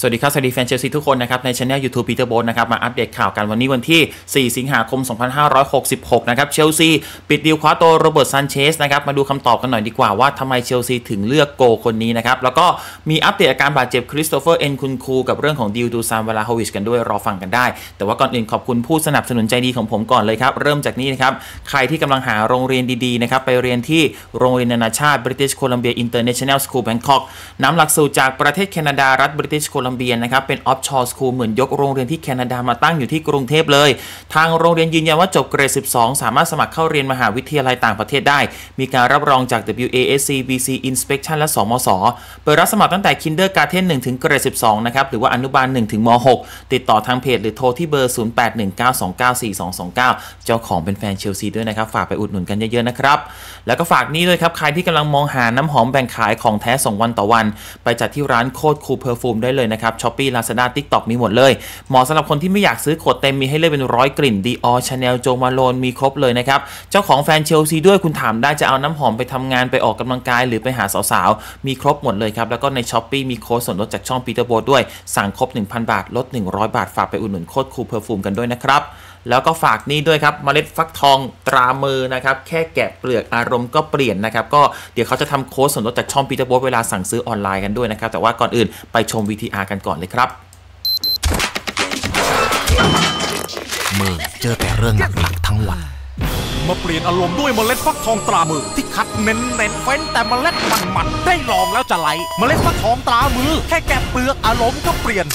สวัสดีครับ สวัสดีแฟนเชลซีทุกคนนะครับ ในช anel YouTube Peter b o นะครับ มาอัปเดตข่าวกันวันนี้วันที่ 4 สิงหาคม 2566 นะครับ เชลซี ปิดดีลคว้าตัวโรเบิร์ตซันเชสนะครับ มาดูคำตอบกันหน่อยดีกว่าว่าทำไมเชลซีถึงเลือกโกคนนี้นะครับ แล้วก็มีอัปเดตอาการบาดเจ็บคริสโตเฟอร์ เอ็นคุนคูกับเรื่องของดิวดูซานเวลาฮาวิชกันด้วยรอฟังกันได้ แต่ว่าก่อนอื่นขอบคุณผู้สนับสนุนใจดีของผมก่อนเลยครับเริ่มจากนี้นะครับใครที่กำลังหาโรงเรียนดีๆนะครับไปเรียนที่โรงเรียนนานาชาติ British Columbia International School Bangkok นำหลักสูตรจากประเทศแคนาดารัฐ British Columbia ลัมเบียนะครับเป็นออฟชอร์สคูลเหมือนยกโรงเรียนที่แคนาดามาตั้งอยู่ที่กรุงเทพเลย ทางโรงเรียนยืนยันว่าจบเกรด 12 สามารถสมัครเข้าเรียนมหาวิทยาลัยต่างประเทศได้ มีการรับรองจาก WASC BC Inspection และสมสเปิดรับสมัครตั้งแต่คิ k i n d e r g a r เทน1ถึงเกรด12นะครับหรือว่าอนุบาล1ถึงม6ติดต่อทางเพจหรือโทรที่เบอร์ 0819294229 เจ้าของเป็นแฟนเชลซีด้วยนะครับฝากไปอุดหนุนกันเยอะๆนะครับแล้วก็ฝากนี้ด้วยครับใครที่กำลังมองหาน้ำหอมแบ่งขายของแท้ส่งวันต่อวัน ไปจัดที่ร้านโคตรคูเพอร์ฟูมได้เลยนะครับช้อปปี้ลาซาด้าทิกตอกมีหมดเลย เหมาะสำหรับคนที่ไม่อยากซื้อขวดเต็ม มีให้เลือกเป็นร้อยกลิ่น ดีออชาแนลโจมาโลนมีครบเลยนะครับ เจ้าของแฟนเชลซีด้วย คุณถามได้จะเอาน้ำหอมไปทำงาน ไปออกกำลังกาย หรือไปหาสาว ๆ มีครบหมดเลยครับ แล้วก็ในช้อปปี้มีโค้ดส่วนลดจากช่องปีเตอร์โบด้วย สั่งครบ 1,000 บาท ลด 100 บาท ฝากไปอุดหนุนโค้ดคูเพอร์ฟูมกันด้วยนะครับแล้วก็ฝากนี่ด้วยครับมเมล็ดฟักทองตรามือนะครับแค่แกะเปลือกอารมณ์ก็เปลี่ยนนะครับ ก็เดี๋ยวเขาจะทำโค้ดส่วนลดจากช่องปีเตอร์อสเวลาสั่งซื้อออนไลน์กันด้วยนะครับ แต่ว่าก่อนอื่นไปชม VTR กันก่อนเลยครับ มือเจอแต่เรื่องหนักๆทั้งวันมาเปลี่ยนอารมณ์ด้วยเมล็ดฟักทองตรามือที่คัดเน้นเน้นเฟ้นแต่เมล็ดมันมันได้ลองแล้วจะไหลเมล็ดฟักทองตรามือ แค่แกะเปลือกอารมณ์ก็เปลี่ยน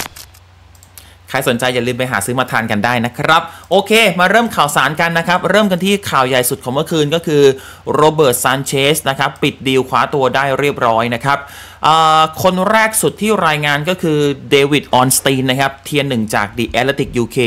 ครสนใจอย่าลืมไปหาซื้อมาทานกันได้นะครับ โอเคมาเริ่มข่าวสารกันนะครับ เริ่มกันที่ข่าวใหญ่สุดของเมื่อคืนก็คือโรเบิร์ตซานเชสนะครับ ปิดดีลคว้าตัวได้เรียบร้อยนะครับคนแรกสุดที่รายงานก็คือเดวิดออนสตีนนะครับ เทียนหนึ่งจาก The a t ต l ก t i c UK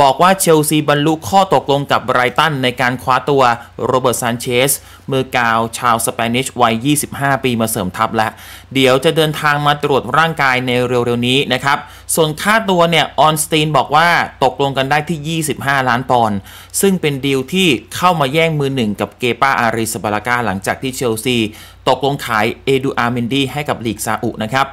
บอกว่าเชลซีบรรลุข้อตกลงกับไบรตันในการคว้าตัว โรเบิร์ตซานเชส มือกาวชาวสเปนิชวัย 25 ปีมาเสริมทัพแล้วเดี๋ยวจะเดินทางมาตรวจร่างกายในเร็วๆนี้นะครับ ส่วนค่าตัวเนี่ย ออนสตีนบอกว่าตกลงกันได้ที่ 25 ล้านปอนด์ซึ่งเป็นดีลที่เข้ามาแย่งมือหนึ่งกับเกปาอาริสบาลากาหลังจากที่เชลซีตกลงขายเอดูอาร์เมนดีให้กับลีกซาอุนะครับ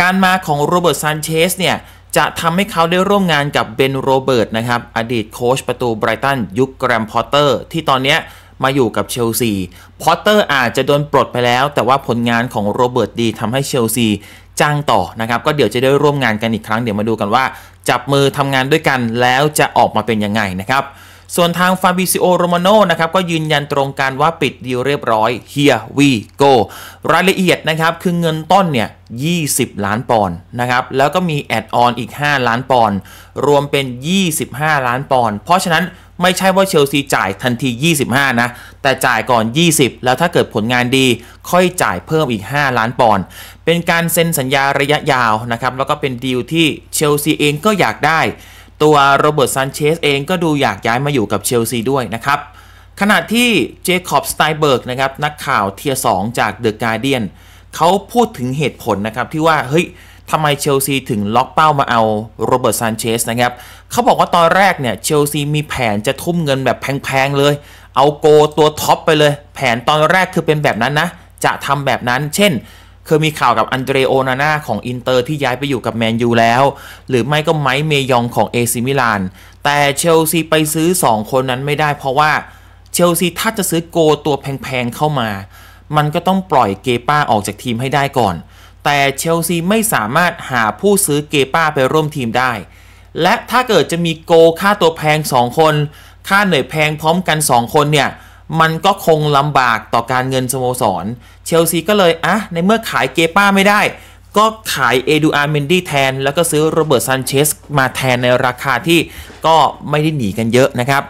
การมาของโรเบิร์ตซานเชสเนี่ยจะทำให้เขาได้ร่วมงานกับเบนโรเบิร์ตนะครับอดีตโค้ชประตูไบรตันยุคแกรมพอตเตอร์ที่ตอนนี้มาอยู่กับเชลซี พอตเตอร์อาจจะโดนปลดไปแล้ว แต่ว่าผลงานของโรเบิร์ตดีทำให้เชลซีจ้างต่อนะครับก็เดี๋ยวจะได้ร่วมงานกันอีกครั้ง เดี๋ยวมาดูกันว่า จับมือทำงานด้วยกันแล้วจะออกมาเป็นยังไงนะครับส่วนทางฟาบิซิโอโรมาโนนะครับก็ยืนยันตรงกันว่าปิดดีลเรียบร้อย Here we go รายละเอียดนะครับคือเงินต้นเนี่ย20 ล้านปอนด์นะครับ แล้วก็มีแอดออนอีก 5 ล้านปอนด์รวมเป็น 25 ล้านปอนด์เพราะฉะนั้นไม่ใช่ว่าเชลซีจ่ายทันที 25 นะ แต่จ่ายก่อน 20 แล้วถ้าเกิดผลงานดีค่อยจ่ายเพิ่มอีก 5 ล้านปอนด์เป็นการเซ็นสัญญาระยะยาวนะครับแล้วก็เป็นดีลที่เชลซีเองก็อยากได้ตัวโรเบิร์ตซันเชสเองก็ดูอยากย้ายมาอยู่กับเชลซีด้วยนะครับขณะที่เจคอบสไตเบิร์กนะครับนักข่าวเทียสองจากเดอะการ์เดียนเขาพูดถึงเหตุผลนะครับที่ว่าเฮ้ยทำไมเชลซีถึงล็อกเป้ามาเอาโรเบิร์ตซันเชสนะครับเขาบอกว่าตอนแรกเนี่ยเชลซีมีแผนจะทุ่มเงินแบบแพงๆเลย เอาโกตัวท็อปไปเลย แผนตอนแรกคือเป็นแบบนั้นนะ จะทำแบบนั้นเช่นเคยมีข่าวกับอันเดรโอนาน่าของอินเตอร์ที่ย้ายไปอยู่กับแมนยูแล้ว หรือไม่ก็ไมค์เมยองของเอซิมิลานแต่เชลซีไปซื้อ 2 คนนั้นไม่ได้เพราะว่า เชลซีถ้าจะซื้อโกตัวแพงๆ เข้ามา มันก็ต้องปล่อยเกป้าออกจากทีมให้ได้ก่อน แต่เชลซีไม่สามารถหาผู้ซื้อเกป้าไปร่วมทีมได้ และถ้าเกิดจะมีโกค่าตัวแพง 2 คน ค่าเหนื่อยแพงพร้อมกัน 2 คนเนี่ยมันก็คงลำบากต่อการเงินสโมสร เชลซีก็เลย อ่ะ ในเมื่อขายเกป้าไม่ได้ ก็ขายเอดูอาร์เมนดี้แทน แล้วก็ซื้อโรเบิร์ตซันเชสมาแทนในราคาที่ก็ไม่ได้หนีกันเยอะนะครับ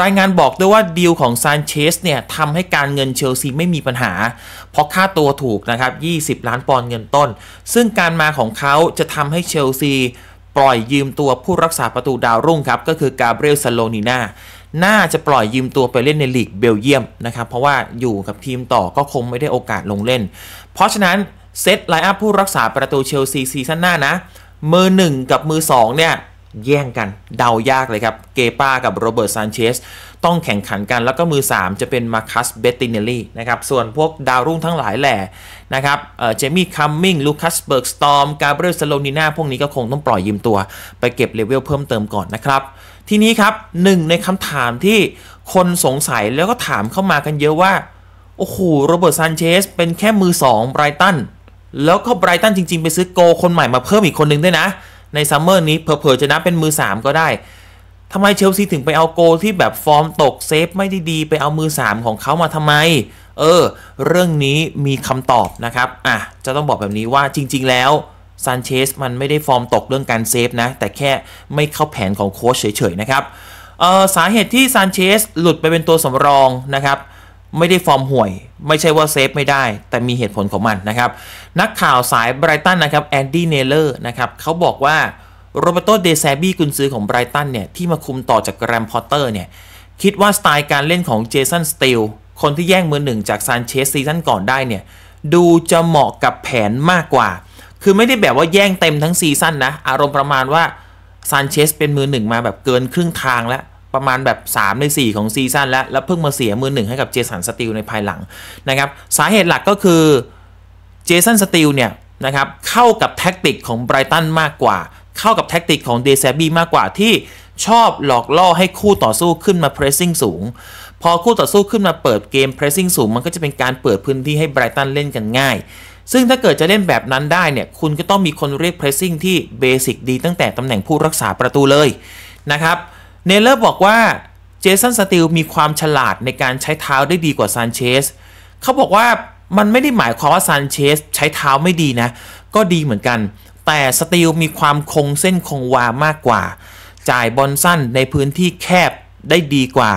รายงานบอกด้วยว่าดีลของซานเชสเนี่ยทำให้การเงินเชลซีไม่มีปัญหา เพราะค่าตัวถูกนะครับ 20 ล้านปอนด์เงินต้น ซึ่งการมาของเขาจะทำให้เชลซีปล่อยยืมตัวผู้รักษาประตูดาวรุ่งครับ ก็คือกาเบรียลซาโลนีนาน่าจะปล่อยยืมตัวไปเล่นในลีกเบลเยียมนะครับ เพราะว่าอยู่กับทีมต่อก็คงไม่ได้โอกาสลงเล่น เพราะฉะนั้นเซตไลน์อัพผู้รักษาประตูเชลซีซีซั่นหน้านะ มือ 1 กับมือ2เนี่ยแย่งกันเดายากเลยครับเกปากับโรเบิร์ตซานเชสต้องแข่งขันกันแล้วก็มือ 3 จะเป็นมาคัสเบตตินเนลลี่นะครับ ส่วนพวกดาวรุ่งทั้งหลายแหล่นะครับเจมี่คัมมิงลูคัสเบิร์กสตอมกาเบรียลสโลนีนาพวกนี้ก็คงต้องปล่อยยืมตัวไปเก็บเลเวลเพิ่มเติมก่อนนะครับทีนี้ครับหนึ่งในคำถามที่คนสงสัยแล้วก็ถามเข้ามากันเยอะว่า โอ้โหโรเบิร์ตซานเชสเป็นแค่มือสองไบรตัน แล้วก็ไบรตันจริงๆ ไปซื้อโก คนใหม่มาเพิ่มอีกคนนึงด้วยนะ ในซัมเมอร์นี้เผลอๆจะนับเป็นมือ 3 ก็ได้ทำไมเชลซีถึงไปเอาโกที่แบบฟอร์มตกเซฟไม่ได้ดีไปเอามือ 3 ของเขามาทำไม เออ เรื่องนี้มีคำตอบนะครับอ่ะจะต้องบอกแบบนี้ว่าจริง ๆแล้วซานเชสมันไม่ได้ฟอร์มตกเรื่องการเซฟนะ แต่แค่ไม่เข้าแผนของโค้ชเฉยๆนะครับสาเหตุที่ซานเชสหลุดไปเป็นตัวสำรองนะครับ ไม่ได้ฟอร์มห่วย ไม่ใช่ว่าเซฟไม่ได้ แต่มีเหตุผลของมันนะครับ นักข่าวสายไบรตันนะครับแอนดี้เนเลอร์นะครับ เขาบอกว่าโรเบโตเดซาบี้กุนซือของไบรตันเนี่ย ที่มาคุมต่อจากแกรมพอตเตอร์เนี่ยคิดว่าสไตล์การเล่นของเจสันสตีลคนที่แย่งมือหนึ่งจากซานเชสซีซั่นก่อนได้เนี่ยดูจะเหมาะกับแผนมากกว่าคือไม่ได้แบบว่าแย่งเต็มทั้งซีซั่นนะ อารมณ์ประมาณว่าซานเชสเป็นมือหนึ่งมาแบบเกินครึ่งทางแล้ว ประมาณแบบ3ใน4ของซีซั่นแล้ว แล้วเพิ่งมาเสียมือหนึ่งให้กับเจสันสติลในภายหลังนะครับสาเหตุหลักก็คือเจสันสติลเนี่ยนะครับเข้ากับแท็กติกของไบรตันมากกว่า เข้ากับแท็กติกของเดซบีมากกว่าที่ชอบหลอกล่อให้คู่ต่อสู้ขึ้นมาเพรสซิ่งสูง พอคู่ต่อสู้ขึ้นมาเปิดเกมเพรสซิ่งสูงมันก็จะเป็นการเปิดพื้นที่ให้ไบรตันเล่นกันง่ายซึ่งถ้าเกิดจะเล่นแบบนั้นได้เนี่ย คุณก็ต้องมีคนเรียกเพรสซิ่งที่เบสิกดีตั้งแต่ตำแหน่งผู้รักษาประตูเลย นะครับเนเลอร์บอกว่า เจสันสติลมีความฉลาดในการใช้เท้าได้ดีกว่าซานเชสเขาบอกว่ามันไม่ได้หมายความว่าซานเชสใช้เท้าไม่ดีนะ ก็ดีเหมือนกัน แต่สติลมีความคงเส้นคงวามากกว่า จ่ายบอลสั้นในพื้นที่แคบได้ดีกว่า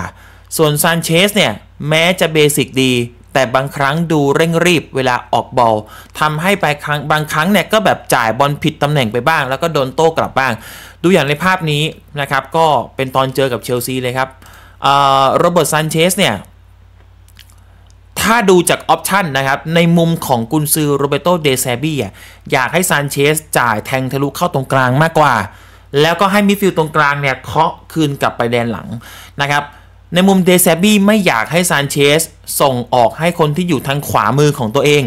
ส่วนซานเชสเนี่ยแม้จะเบสิกดีแต่บางครั้งดูเร่งรีบเวลาออกบอลทำให้ไปครั้งบางครั้งเนี่ยก็แบบจ่ายบอลผิดตำแหน่งไปบ้าง แล้วก็โดนโต้กลับบ้าง ดูอย่างในภาพนี้นะครับ ก็เป็นตอนเจอกับเชลซีเลยครับโรเบิร์ตซันเชสเนี่ย ถ้าดูจากออปชันนะครับ ในมุมของกุนซือโรเบโตเดซบี้อยากให้ซานเชส จ่ายแทงทะลุเข้าตรงกลางมากกว่า แล้วก็ให้มิฟิลตรงกลางเนี่ยเคาะคืนกลับไปแดนหลังนะครับในมุมเดซบี้ไม่อยากให้ซานเชสส่งออกให้คนที่อยู่ทางขวามือของตัวเอง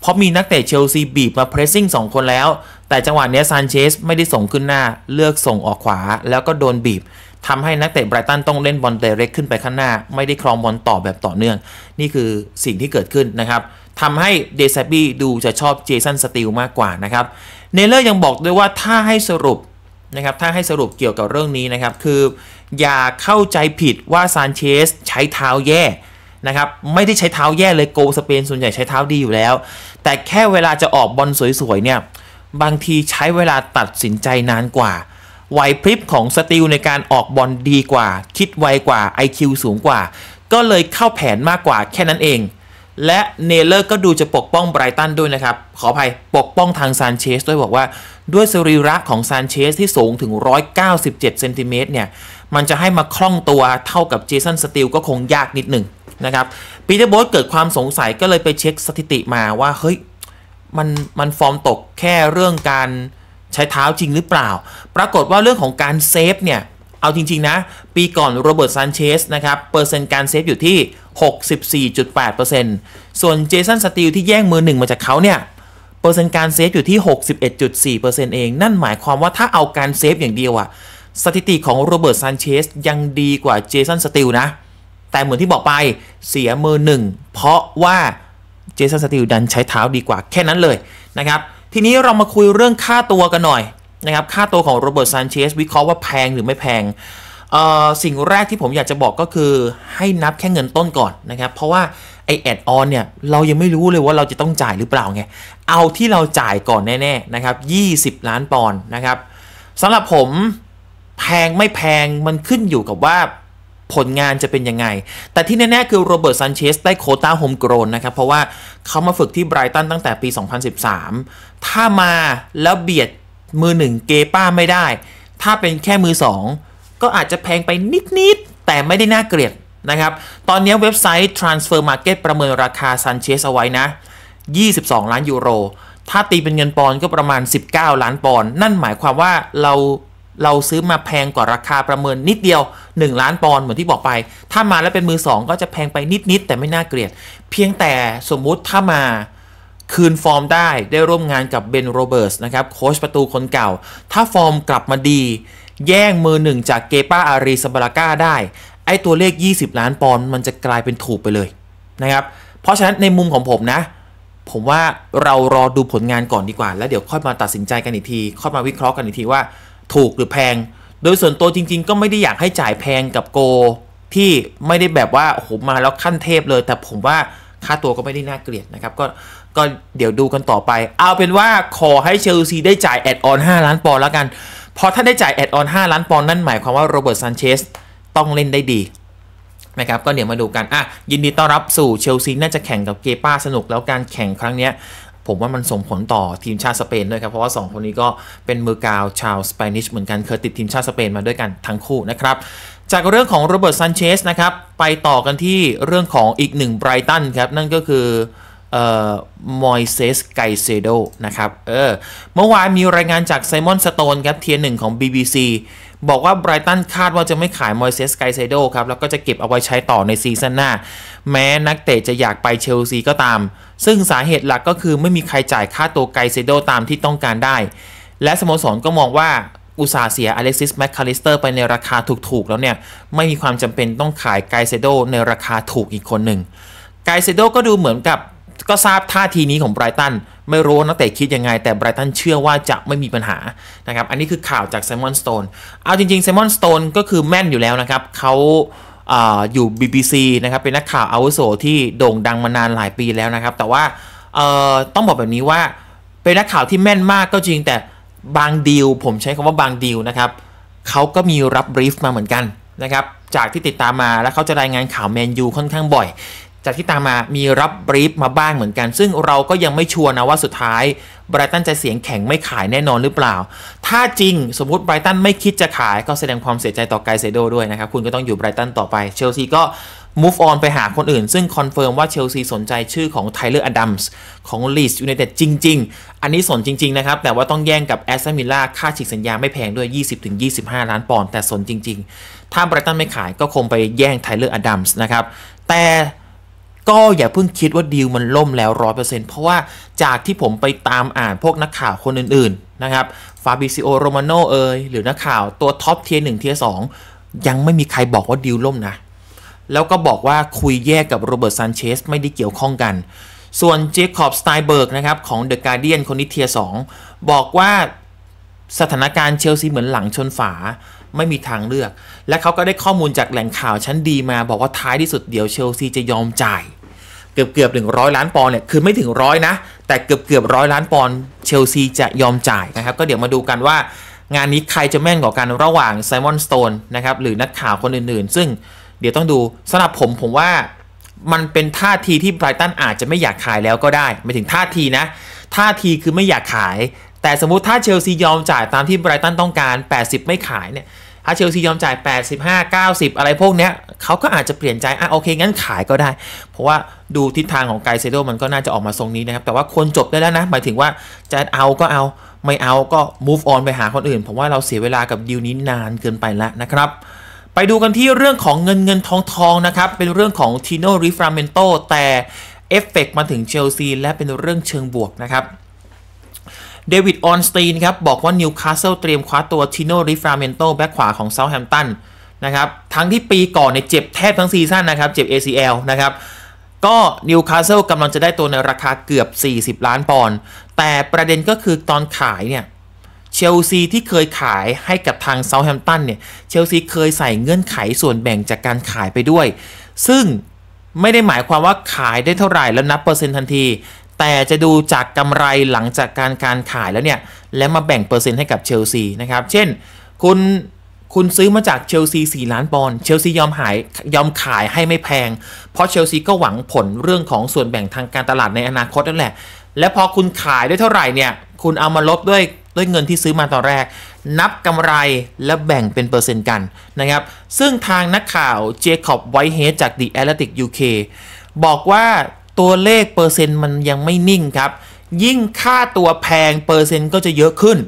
เพราะมีนักเตะเชลซีบีบมาเพรสซิ่ง2คนแล้ว แต่จังหวะนี้ซานเชสไม่ได้ส่งขึ้นหน้าเลือกส่งออกขวาแล้วก็โดนบีบทำให้นักเตะไบรตันต้องเล่นบอลเดเร็กขึ้นไปข้างหน้าไม่ได้ครองบอลต่อแบบต่อเนื่อง นี่คือสิ่งที่เกิดขึ้นนะครับทำให้เดซบี้ดูจะชอบเจสันสติลมากกว่านะครับเนเลอร์ยังบอกด้วยว่าถ้าให้สรุปนะครับถ้าให้สรุปเกี่ยวกับเรื่องนี้นะครับ คือ อย่าเข้าใจผิดว่าซานเชสใช้เท้าแย่นะครับ ไม่ได้ใช้เท้าแย่เลยโกสเปน ส่วนใหญ่ใช้เท้าดีอยู่แล้ว แต่แค่เวลาจะออกบอลสวยๆ เนี่ย บางทีใช้เวลาตัดสินใจนานกว่าไหวพริบของสติลในการออกบอลดีกว่า คิดไวกว่า IQ สูงกว่า ก็เลยเข้าแผนมากกว่าแค่นั้นเองและเนเลอร์ก็ดูจะปกป้องไบรตันด้วยนะครับขออภัยปกป้องทางซานเชสด้วยบอกว่า ด้วยสรีระของซานเชสที่สูงถึง 197เซนติเมตรเนี่ย มันจะให้มาคล่องตัวเท่ากับเจสันสตีลก็คงยากนิดหนึ่งนะครับปีเตอร์โบสเกิดความสงสัยก็เลยไปเช็คสถิติมาว่า เฮ้ย มัน มันฟอร์มตกแค่เรื่องการใช้เท้าจริงหรือเปล่า ปรากฏว่าเรื่องของการเซฟเนี่ยเอาจริง ๆ นะ ปีก่อนโรเบิร์ตซานเชสนะครับ เปอร์เซ็นต์การเซฟ อยู่ที่ 64.8%ส่วนเจสันสตีลที่แย่งมือหนึ่งมาจากเขาเนี่ย เปอร์เซ็นต์การเซฟ อยู่ที่ 61.4%เอง นั่นหมายความว่าถ้าเอาการเซฟ อย่างเดียวอะสถิติของโรเบิร์ตซานเชสยังดีกว่าเจสันสตีลนะ แต่เหมือนที่บอกไปเสียมือหนึ่งเพราะว่าเจสันสตีลดันใช้เท้าดีกว่าแค่นั้นเลยนะครับทีนี้เรามาคุยเรื่องค่าตัวกันหน่อยนะครับค่าตัวของโรเบิร์ตซานเชสวิเคราะห์ว่าแพงหรือไม่แพงสิ่งแรกที่ผมอยากจะบอกก็คือให้นับแค่เงินต้นก่อนนะครับ เพราะว่า ไอแอดออนเนี่ยเรายังไม่รู้เลยว่าเราจะต้องจ่ายหรือเปล่าไง เอาที่เราจ่ายก่อนแน่ๆนะครับ20 ล้านปอนด์นะครับสำหรับผมแพงไม่แพงมันขึ้นอยู่กับว่าผลงานจะเป็นยังไง แต่ที่แน่ๆ คือโรเบิร์ตซันเชสได้โคต้าโฮมกรนนะครับเพราะว่าเขามาฝึกที่ไบรตันตั้งแต่ปี 2013 ถ้ามาแล้วเบียดมือหนึ่งเกป้าไม่ได้ ถ้าเป็นแค่มือสองก็อาจจะแพงไปนิดๆ แต่ไม่ได้น่าเกลียดนะครับ ตอนนี้เว็บไซต์ Transfer Market ประเมินราคาซันเชสเอาไว้นะ 22 ล้านยูโร ถ้าตีเป็นเงินปอนด์ก็ประมาณ 19 ล้านปอนด์นั่นหมายความว่าเราเราซื้อมาแพงกว่าราคาประเมินนิดเดียว 1 ล้านปอนด์เหมือนที่บอกไป ถ้ามาแล้วเป็นมือ 2 ก็จะแพงไปนิดๆแต่ไม่น่าเกลียด เพียงแต่สมมุติถ้ามาคืนฟอร์มได้ได้ร่วมงานกับเบนโรเบิร์สนะครับโค้ชประตูคนเก่า ถ้าฟอร์มกลับมาดี แย่ง มือหนึ่งจากเกปาอารีสบาลาก้า ได้ ไอตัวเลข 20 ล้านปอนด์มันจะกลายเป็นถูกไปเลย นะครับ เพราะฉะนั้นในมุมของผมนะ ผมว่าเรารอดูผลงาน ก่อน ดีกว่า แล้วเดี๋ยวค่อยมาตัดสินใจกันอีกทีค่อยมาวิเคราะห์กันอีกทีว่าถูกหรือแพง โดยส่วนตัวจริงๆ ก็ไม่ได้อยากให้จ่ายแพงกับโกที่ไม่ได้แบบว่าโอ้โหมาแล้วขั้นเทพเลย แต่ผมว่าค่าตัวก็ไม่ได้น่าเกลียดนะครับก็ก็เดี๋ยวดูกันต่อไป เอาเป็นว่าขอให้เชลซีได้จ่าย แอดออน 5 ล้านปอนด์แล้วกันเพราะถ้าได้จ่าย แอดออน 5 ล้านปอนด์นั่นหมายความว่าโรเบิร์ตซันเชสต้องเล่นได้ดีนะครับก็เดี๋ยวมาดูกัน อ่ะ ยินดีต้อนรับสู่เชลซีน่าจะแข่งกับเกป้าสนุกแล้วการแข่งครั้งนี้ผมว่ามันส่งผลต่อทีมชาติสเปนด้วยครับ เพราะว่า 2 คนนี้ก็เป็นมือกาวชาวสเปนิชเหมือนกันเคยติดทีมชาติสเปนมาด้วยกันทั้งคู่นะครับจากเรื่องของโรเบิร์ตซันเชสนะครับไปต่อกันที่เรื่องของอีกหนึ่งไบรตันครับนั่นก็คือเอ่อ มอยเซส ไกเซโดนะครับ เออ เมื่อวานมีรายงานจากไซมอน สโตน ครับ เทียร์หนึ่งของ BBC บอกว่าไบรตันคาดว่าจะไม่ขายมอยเซส ไกเซโดครับ แล้วก็จะเก็บเอาไว้ใช้ต่อในซีซั่นหน้า แม้นักเตะจะอยากไปเชลซีก็ตาม ซึ่งสาเหตุหลักก็คือไม่มีใครจ่ายค่าตัวไกเซโดตามที่ต้องการได้ และสโมสรก็มองว่าอุตสาห์เสียอเล็กซิสแมคคาลิสเตอร์ไปในราคาถูกๆแล้วเนี่ย ไม่มีความจำเป็นต้องขายไกเซโดในราคาถูกอีกคนหนึ่งไกเซโดก็ดูเหมือนกับก็ทราบท่าทีนี้ของไบรตันไม่รู้นักเตะคิดยังไง แต่ไบรตันเชื่อว่าจะไม่มีปัญหานะครับอันนี้คือข่าวจากไซมอนสโตนเอาจริงๆไซมอนสโตนก็คือแม่นอยู่แล้วนะครับเขาอยู่ BBC นะครับเป็นนักข่าวอาวุโสที่โด่งดังมานานหลายปีแล้วนะครับแต่ว่าต้องบอกแบบนี้ว่าเป็นนักข่าวที่แม่นมากก็จริงแต่บางดีลผมใช้คำว่าบางดีลนะครับเขาก็มีรับบรีฟมาเหมือนกันนะครับจากที่ติดตามมาแล้วเขาจะรายงานข่าวแมนยูค่อนข้างบ่อยจากที่ตามมามีรับบรีฟมาบ้างเหมือนกัน ซึ่งเราก็ยังไม่ชัวร์นะว่าสุดท้ายไบรตันจะเสียงแข็งไม่ขายแน่นอนหรือเปล่า ถ้าจริง สมมติไบรตันไม่คิดจะขายก็แสดงความเสียใจต่อไกเซโดด้วยนะครับ คุณก็ต้องอยู่ไบรตันต่อไป เชลซีก็ move on ไปหาคนอื่น ซึ่งคอนเฟิร์มว่าเชลซีสนใจชื่อของไทเลอร์อดัมส์ของลีสอยู่ในเต็ดจริง ๆ อันนี้สนจริงๆนะครับ แต่ว่าต้องแย่งกับแอสตันวิลล่าค่าฉีกสัญญาไม่แพงด้วย 20-25 ล้านปอนด์ แต่สนจริง ๆ ถ้าไบรตันไม่ขายก็คงไปแย่งไทเลอร์อดัมส์นะครับแต่ก็อย่าเพิ่งคิดว่าดีลมันล่มแล้วร้อยเปอร์เซ็นต์เพราะว่าจากที่ผมไปตามอ่านพวกนักข่าวคนอื่นๆนะครับฟาบิซิโอโรมาโนเอยหรือนักข่าวตัวท็อปเทียร์หนึ่งเทียร์สองยังไม่มีใครบอกว่าดีลล่มนะ แล้วก็บอกว่าคุยแยกกับโรเบิร์ตซันเชสไม่ได้เกี่ยวข้องกัน ส่วนเจคอบสไตเบิร์กนะครับของเดอะการเดียนคนนี้เทียร์สองบอกว่าสถานการณ์เชลซีเหมือนหลังชนฝาไม่มีทางเลือก และเขาก็ได้ข้อมูลจากแหล่งข่าวชั้นดีมาบอกว่าท้ายที่สุดเดี๋ยวเชลซีจะยอมจ่ายเกือบเกือบหนึ่งร้อยล้านปอนด์เนี่ยคือไม่ถึงร้อยนะ แต่เกือบเกือบร้อยล้านปอนด์เชลซีจะยอมจ่ายนะครับ ก็เดี๋ยวมาดูกันว่างานนี้ใครจะแม่นกว่ากันระหว่างไซมอนสโตนนะครับหรือนักข่าวคนอื่นๆ ซึ่งเดี๋ยวต้องดูสำหรับผมผมว่ามันเป็นท่าทีที่ไบรตันอาจจะไม่อยากขายแล้วก็ได้ไม่ถึงท่าทีนะ ท่าทีคือไม่อยากขายแต่สมมุติถ้าเชลซียอมจ่ายตามที่ไบรตันต้องการ 80 ไม่ขายเนี่ย ถ้าเชลซียอมจ่าย 85 90 อะไรพวกเนี้ยเขาก็อาจจะเปลี่ยนใจ อ่ะโอเค งั้นขายก็ได้ เพราะว่าดูทิศทางของไกเซโดมันก็น่าจะออกมาทรงนี้นะครับ แต่ว่าคนจบได้แล้วนะ หมายถึงว่าจะเอาก็เอา ไม่เอาก็ move on ไปหาคนอื่น ผมว่าเราเสียเวลากับดีลนี้นานเกินไปแล้วนะครับ ไปดูกันที่เรื่องของเงินเงินทองทองนะครับ เป็นเรื่องของทีโนริฟราเมนโตแต่เอฟเฟกมาถึงเชลซีและเป็นเรื่องเชิงบวกนะครับเดวิด ออนสตีนครับ บอกว่า นิวคาสเซิล เตรียมคว้าตัวทิโนริฟราเมนโตแบ็คขวาของเซาท์แฮมป์ตัน นะครับ ทั้งที่ปีก่อนเนี่ยเจ็บแทบทั้งซีซั่นนะครับ เจ็บ ACL นะครับ ก็นิวคาสเซิลกำลังจะได้ตัวในราคาเกือบ 40 ล้านปอนด์ แต่ประเด็นก็คือตอนขายเนี่ย เชลซีที่เคยขายให้กับทางเซาท์แฮมป์ตันเนี่ย เชลซีเคยใส่เงื่อนไขส่วนแบ่งจากการขายไปด้วย ซึ่งไม่ได้หมายความว่าขายได้เท่าไหร่แล้วนับเปอร์เซ็นต์ทันทีแต่จะดูจากกำไรหลังจากการการขายแล้วเนี่ยแล้วมาแบ่งเปอร์เซ็นต์ให้กับเชลซีนะครับ เช่นคุณคุณซื้อมาจากเชลซี 4 ล้านปอนด์เชลซียอมหายยอมขายให้ไม่แพง เพราะเชลซีก็หวังผลเรื่องของส่วนแบ่งทางการตลาดในอนาคตนั่นแหละ และพอคุณขายได้เท่าไหร่เนี่ยคุณเอามาลบด้วยด้วยเงินที่ซื้อมาตอนแรก นับกำไรและแบ่งเป็นเปอร์เซ็นต์กันนะครับซึ่งทางนักข่าวเจคอบไวท์เฮดจาก The a t ติก t i c UK บอกว่าตัวเลขเปอร์เซ็นต์มันยังไม่นิ่งครับ ยิ่งค่าตัวแพงเปอร์เซ็นต์ก็จะเยอะขึ้น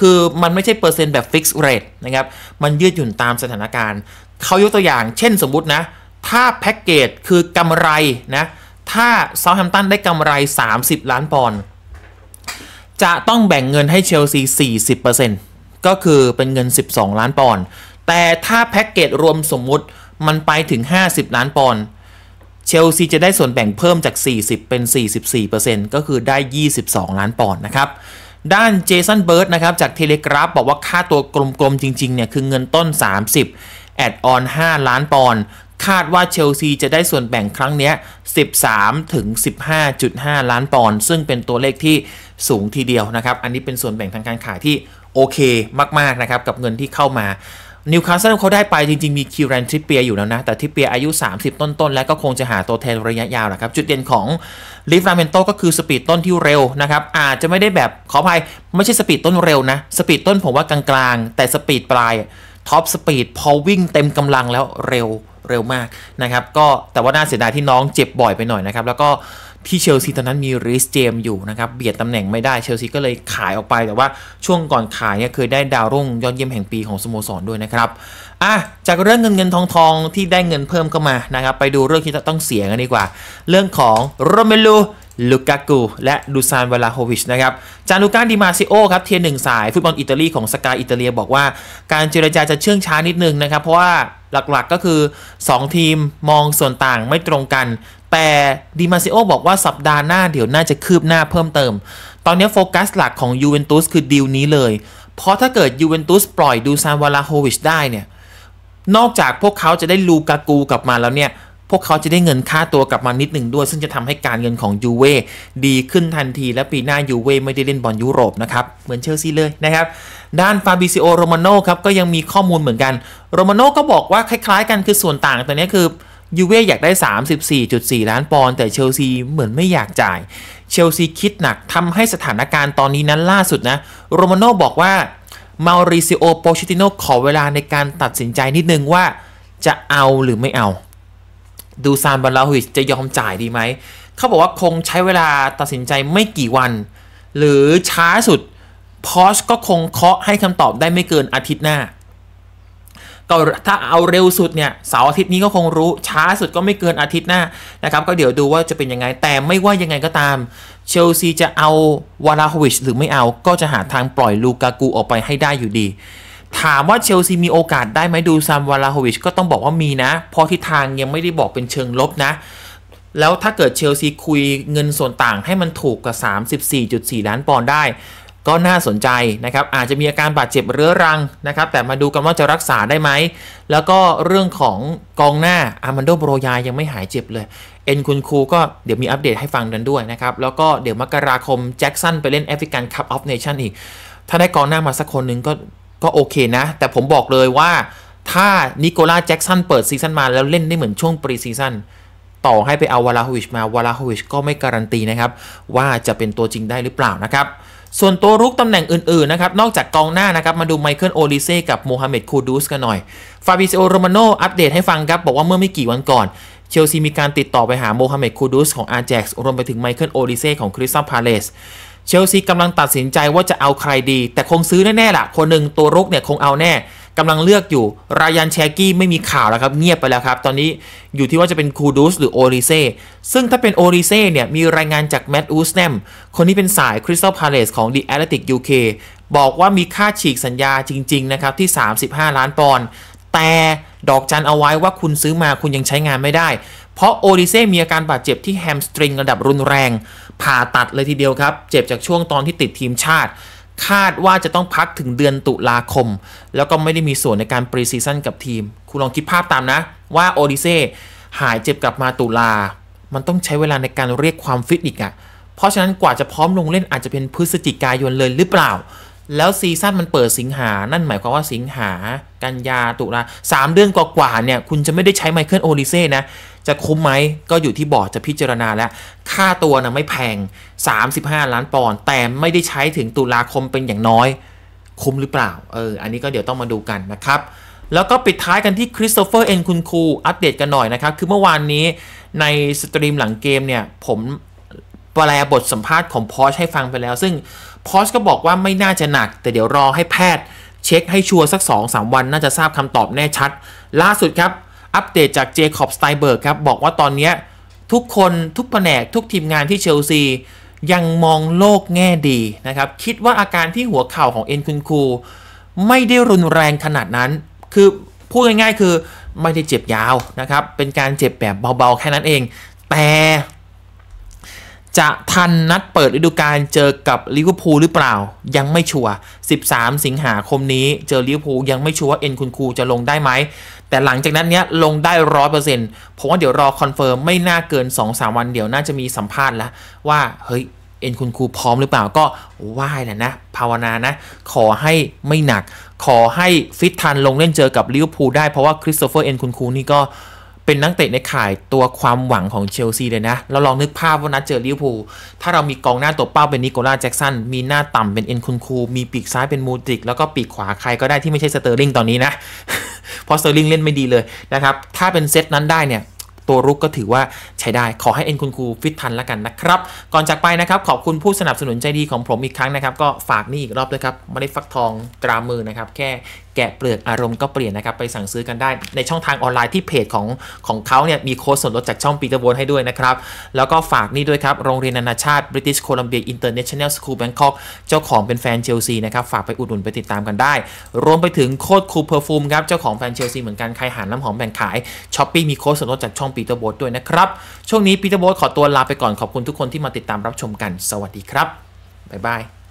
คือมันไม่ใช่เปอร์เซ็นต์แบบฟิกซ์เรทนะครับ มันยืดหยุ่นตามสถานการณ์ เขายกตัวอย่าง เช่นสมมตินะ ถ้าแพ็กเกจคือกำไรนะ ถ้าเซาท์แฮมตันได้กำไร 30 ล้านปอนด์ จะต้องแบ่งเงินให้เชลซี 40%ก็คือเป็นเงิน 12 ล้านปอนด์ แต่ถ้าแพ็กเกจรวมสมมุติมันไปถึง 50 ล้านปอนด์เชลซีจะได้ส่วนแบ่งเพิ่มจาก 40 เป็น 44%ก็คือได้ 22 ล้านปอนด์นะครับ ด้านเจสันเบิร์ดนะครับจากเทเลกราฟบอกว่าค่าตัวกลมๆ จริงๆ เนี่ยคือเงินต้น 30 แอดออน 5 ล้านปอนด์ คาดว่า เชลซีจะได้ส่วนแบ่งครั้งนี้13 ถึง 15.5 ล้านปอนด์ ซึ่งเป็นตัวเลขที่สูงทีเดียวนะครับ อันนี้เป็นส่วนแบ่งทางการขายที่โอเคมากๆนะครับกับเงินที่เข้ามานิวคาสเซิลเขาได้ไปจริง ๆมีคิวแรนทริปเปียอยู่แล้วนะ แต่ทริปเปียอายุ 30 ต้น ๆ แล้วก็คงจะหาตัวแทนระยะยาวแหละครับ จุดเด่นของลิฟราเมนโตก็คือสปีดต้นที่เร็วนะครับ อาจจะไม่ได้แบบขออภัยไม่ใช่สปีดต้นเร็วนะสปีดต้นผมว่ากลางๆ แต่สปีดปลายท็อปสปีดพอวิ่งเต็มกำลังแล้วเร็วเร็วมากนะครับ ก็แต่ว่าน่าเสียดายที่น้องเจ็บบ่อยไปหน่อยนะครับแล้วก็ที่เชลซีตอนนั้นมีริสเจมอยู่นะครับ เบียดตำแหน่งไม่ได้เชลซีก็เลยขายออกไปแต่ว่าช่วงก่อนขายเนี่ยเคยได้ดาวรุ่งยอดเยี่ยมแห่งปีของสโมสรด้วยนะครับอ่ะจากเรื่องเงินเงินทองทองที่ได้เงินเพิ่มเข้ามานะครับไปดูเรื่องที่ต้องเสียกันดีกว่า เรื่องของโรเมลูลูกากูและดูซานเวลาโฮวิชนะครับ จานูกาดิมาซิโอครับเทียนหนึ่งสายฟุตบอลอิตาลีของสกาอิตาเลียบอกว่า การเจรจาจะเชื่องช้านิดนึงนะครับเพราะว่าหลักๆ ก็คือ 2 ทีมมองส่วนต่างไม่ตรงกัน แต่ดิมาซิโอบอกว่าสัปดาห์หน้าเดี๋ยวน่าจะคืบหน้าเพิ่มเติม ตอนนี้โฟกัสหลักของยูเวนตุสคือดีลนี้เลย เพราะถ้าเกิดยูเวนตุสปล่อยดูซานวาลาโฮวิชได้เนี่ย นอกจากพวกเขาจะได้ลูกากูกลับมาแล้วเนี่ยพวกเขาจะได้เงินค่าตัวกลับมานิดหนึ่งด้วย ซึ่งจะทำให้การเงินของยูเว่ดีขึ้นทันทีและปีหน้ายูเว่ไม่ได้เล่นบอลยุโรปนะครับ เหมือนเชลซีเลยนะครับ ด้านฟาบิซิโอโรมาโน่ครับ ก็ยังมีข้อมูลเหมือนกันโรมาโน่ก็บอกว่าคล้ายๆกันคือส่วนต่างตอนนี้คือยูเว่อยากได้ 34.4 ล้านปอนด์แต่เชลซีเหมือนไม่อยากจ่ายเชลซีคิดหนักทำให้สถานการณ์ตอนนี้นั้นล่าสุดนะโรมาโน่บอกว่ามาริซิโอโปชิติโนขอเวลาในการตัดสินใจนิดนึงว่าจะเอาหรือไม่เอาดูซานบอลลาฮิชจะยอมจ่ายดีไหม เขาบอกว่าคงใช้เวลาตัดสินใจไม่กี่วัน หรือช้าสุดพอชก็คงเคาะให้คำตอบได้ไม่เกินอาทิตย์หน้า ก็ถ้าเอาเร็วสุดเนี่ยเสาร์อาทิตย์นี้ก็คงรู้ ช้าสุดก็ไม่เกินอาทิตย์หน้านะครับก็เดี๋ยวดูว่าจะเป็นยังไง แต่ไม่ว่ายังไงก็ตาม เชลซีจะเอาวาลาฮวิชหรือไม่เอา ก็จะหาทางปล่อยลูกากูออกไปให้ได้อยู่ดีถามว่าเชลซีมีโอกาสได้ไหมดูซามวาลาโฮวิชก็ต้องบอกว่ามีนะ เพราะทิศทางยังไม่ได้บอกเป็นเชิงลบนะ แล้วถ้าเกิดเชลซีคุยเงินส่วนต่างให้มันถูกกับ 34.4 ล้านปอนด์ได้ ก็น่าสนใจนะครับ อาจจะมีอาการบาดเจ็บเรื้อรังนะครับ แต่มาดูกันว่าจะรักษาได้ไหม แล้วก็เรื่องของกองหน้าอามันโดโบรยายังไม่หายเจ็บเลยเอ็นคุณครูก็เดี๋ยวมีอัปเดตให้ฟังกันด้วยนะครับแล้วก็เดี๋ยวมกราคมแจ็คสันไปเล่นแอฟริกันคัพออฟเนชั่นอีกถ้าได้กองหน้ามาสักคนหนึ่งก็ก็โอเคนะ แต่ผมบอกเลยว่า ถ้านิโคล่าแจ็กสันเปิดซีซั่นมาแล้วเล่นได้เหมือนช่วงปรีซีซั่นต่อให้ไปเอาวาลาฮวิชมาวาลาฮวิชก็ไม่การันตีนะครับ ว่าจะเป็นตัวจริงได้หรือเปล่านะครับ ส่วนตัวรุกตำแหน่งอื่นๆนะครับนอกจากกองหน้านะครับ มาดูไมเคิลโอลิเซ่กับโมฮัมเหม็ดคูดูสกันหน่อยฟาบิซโอโรมาโนอัปเดตให้ฟังครับบอกว่าเมื่อไม่กี่วันก่อน เชลซีมีการติดต่อไปหาโมฮัมเหม็ดคูดูสของอาร์แจ็กซ์รวมไปถึงไมเคิลโอลิเซ่ของคริสตัลพาเลสเชลซีกำลังตัดสินใจว่าจะเอาใครดี แต่คงซื้อแน่ๆล่ะ คนหนึ่งตัวรุกเนี่ยคงเอาแน่กำลังเลือกอยู่รายันแชกี้ไม่มีข่าวแล้วครับ เงียบไปแล้วครับ ตอนนี้อยู่ที่ว่าจะเป็นคูดูสหรือโอริเซ่ ซึ่งถ้าเป็นโอริเซ่เนี่ยมีรายงานจากแมตต์อูสแนมคนนี้เป็นสายคริสตัลพาเลสของดีแอตเลติกยูเคบอกว่ามีค่าฉีกสัญญาจริงๆนะครับที่ 35 ล้านปอนด์แต่ดอกจันเอาไว้ว่าคุณซื้อมาคุณยังใช้งานไม่ได้เพราะโอดิเซ่มีอาการบาดเจ็บที่แฮมสตริงระดับรุนแรง ผ่าตัดเลยทีเดียวครับ เจ็บจากช่วงตอนที่ติดทีมชาติ คาดว่าจะต้องพักถึงเดือนตุลาคม แล้วก็ไม่ได้มีส่วนในการปรีซีซั่นกับทีม คุณลองคิดภาพตามนะ ว่าโอดิเซ่หายเจ็บกลับมาตุลา มันต้องใช้เวลาในการเรียกความฟิตอีกอะ่ะเพราะฉะนั้นกว่าจะพร้อมลงเล่นอาจจะเป็นพฤศจิกายนเลยหรือเปล่า แล้วซีซั่นมันเปิดสิงหา นั่นหมายความว่าสิงหากันยาตุลาสามเดือนกว่าๆเนี่ยคุณจะไม่ได้ใช้ไมเคิลโอลิเซ่นะจะคุ้มไหมก็อยู่ที่บอร์ดจะพิจารณาแล้ว ค่าตัวนะไม่แพง 35 ล้านปอนด์แต่ไม่ได้ใช้ถึงตุลาคมเป็นอย่างน้อย คุ้มหรือเปล่าเอออันนี้ก็เดี๋ยวต้องมาดูกันนะครับ แล้วก็ปิดท้ายกันที่คริสโตเฟอร์เอ็นคุณครูอัปเดตกันหน่อยนะครับ คือเมื่อวานนี้ในสตรีมหลังเกมเนี่ย ผมแปลบทสัมภาษณ์ของพอชให้ฟังไปแล้ว ซึ่งพอชก็บอกว่าไม่น่าจะหนัก แต่เดี๋ยวรอให้แพทย์เช็คให้ชัวร์สัก 2-3 วันน่าจะทราบคำตอบแน่ชัด ล่าสุดครับอัปเดตจากเจคอบสไตเบิร์กครับ บอกว่าตอนนี้ทุกคนทุกแผนกทุกทีมงานที่เชลซี ยังมองโลกแง่ดีนะครับ คิดว่าอาการที่หัวเข่าของเอ็นคุนคูไม่ได้รุนแรงขนาดนั้น คือพูดง่ายๆ คือไม่ได้เจ็บยาวนะครับ เป็นการเจ็บแบบเบาๆ แค่นั้นเอง แต่จะทันนัดเปิดฤดูกาลเจอกับลิเวอร์พูลหรือเปล่ายังไม่ชัวร์ 13 สิงหาคมนี้เจอลิเวอร์พูลยังไม่ชัวร์ว่าเอ็นคุณครูจะลงได้ไหมแต่หลังจากนั้นเนี้ยลงได้ร้อยเปอร์เซ็นต์ผมว่าเดี๋ยวรอคอนเฟิร์มไม่น่าเกิน 2-3 วันเดี๋ยวน่าจะมีสัมภาษณ์แล้วว่าเฮ้ยเอ็นคุณครูพร้อมหรือเปล่าก็ไหว้แหละนะภาวนานะ ขอให้ไม่หนัก ขอให้ฟิตทันลงเล่นเจอกับลิเวอร์พูลได้เพราะว่าคริสโตเฟอร์เอ็นคุณครูนี่ก็เป็นนักเตะในข่ายตัวความหวังของเชลซีเลยนะ เราลองนึกภาพว่านัดเจอลิเวอร์พูลถ้าเรามีกองหน้าตัวเป้าเป็นนิโคล่าแจ็กสันมีหน้าต่ำเป็นเอ็นคุนคูมีปีกซ้ายเป็นมูติก แล้วก็ปีกขวาใครก็ได้ที่ไม่ใช่สเตอร์ลิงตอนนี้นะเพราะสเตอร์ลิงเล่นไม่ดีเลยนะครับ ถ้าเป็นเซตนั้นได้เนี่ย ตัวรุกก็ถือว่าใช้ได้ ขอให้เอ็นคุณครูฟิตทันแล้วกันนะครับก่อนจากไปนะครับ ขอบคุณผู้สนับสนุนใจดีของผมอีกครั้งนะครับก็ฝากนี่อีกรอบด้วยครับไม่ได้ฟักทองตรามือนะครับแค่แกะเปลือกอารมณ์ก็เปลี่ยนนะครับ ไปสั่งซื้อกันได้ ในช่องทางออนไลน์ที่เพจของของเขาเนี่ย มีโค้ดส่วนลดจากช่องปีเตอร์โบนให้ด้วยนะครับ แล้วก็ฝากนี่ด้วยครับ โรงเรียนนานาชาติ British Columbia International School Bangkok เจ้าของเป็นแฟนเชลซีนะครับ ฝากไปอุดหนุนไปติดตามกันได้ รวมไปถึงโค้ดคูเพอร์ฟูมครับ เจ้าของแฟนเชลซีเหมือนกันใครหาน้ำหอมแบ่งขายช้อปปี้มีโค้ดส่วนลดจากช่องปีเตอร์โบนด้วยนะครับช่วงนี้ปีเตอร์โบนขอตัวลาไปก่อนขอบคุณทุกคนที่มาติดตามรับชมกัน สวัสดีครับบ๊ายบาย